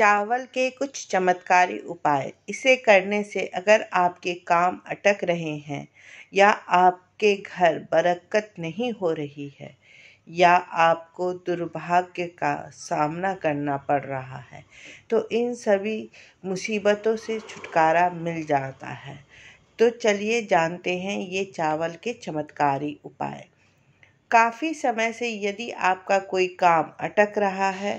चावल के कुछ चमत्कारी उपाय इसे करने से अगर आपके काम अटक रहे हैं या आपके घर बरकत नहीं हो रही है या आपको दुर्भाग्य का सामना करना पड़ रहा है तो इन सभी मुसीबतों से छुटकारा मिल जाता है तो चलिए जानते हैं ये चावल के चमत्कारी उपाय काफ़ी समय से यदि आपका कोई काम अटक रहा है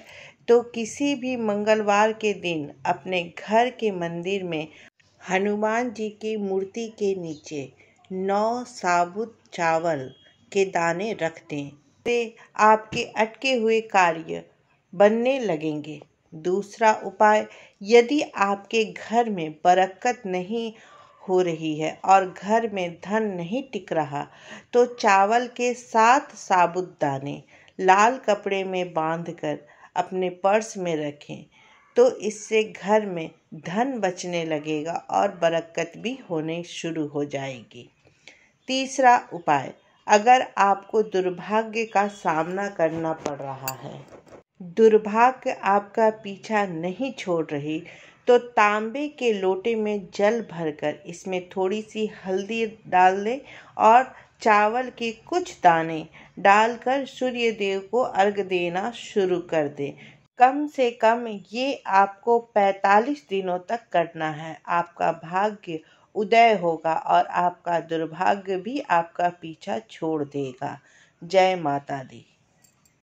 तो किसी भी मंगलवार के दिन अपने घर के मंदिर में हनुमान जी की मूर्ति के नीचे नौ साबुत चावल के दाने रख दें तो आपके अटके हुए कार्य बनने लगेंगे दूसरा उपाय यदि आपके घर में बरकत नहीं हो रही है और घर में धन नहीं टिक रहा तो चावल के सात साबुत दाने लाल कपड़े में बांधकर अपने पर्स में रखें तो इससे घर में धन बचने लगेगा और बरकत भी होने शुरू हो जाएगी तीसरा उपाय अगर आपको दुर्भाग्य का सामना करना पड़ रहा है दुर्भाग्य आपका पीछा नहीं छोड़ रही तो तांबे के लोटे में जल भरकर इसमें थोड़ी सी हल्दी डाल दें और चावल के कुछ दाने डालकर सूर्य देव को अर्घ देना शुरू कर दें कम से कम ये आपको 45 दिनों तक करना है आपका भाग्य उदय होगा और आपका दुर्भाग्य भी आपका पीछा छोड़ देगा जय माता दी